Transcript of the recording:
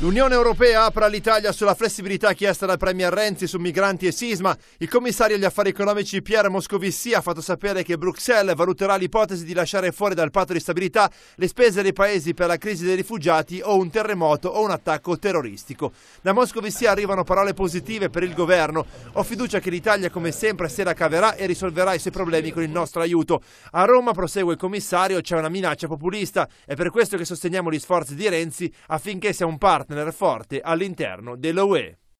L'Unione Europea apre all'Italia sulla flessibilità chiesta dal Premier Renzi su migranti e sisma. Il commissario agli affari economici Pierre Moscovici ha fatto sapere che Bruxelles valuterà l'ipotesi di lasciare fuori dal patto di stabilità le spese dei paesi per la crisi dei rifugiati o un terremoto o un attacco terroristico. Da Moscovici arrivano parole positive per il governo. Ho fiducia che l'Italia come sempre se la caverà e risolverà i suoi problemi con il nostro aiuto. A Roma, prosegue il commissario, c'è una minaccia populista. È per questo che sosteniamo gli sforzi di Renzi affinché sia un partner partner forte all'interno dell'UE.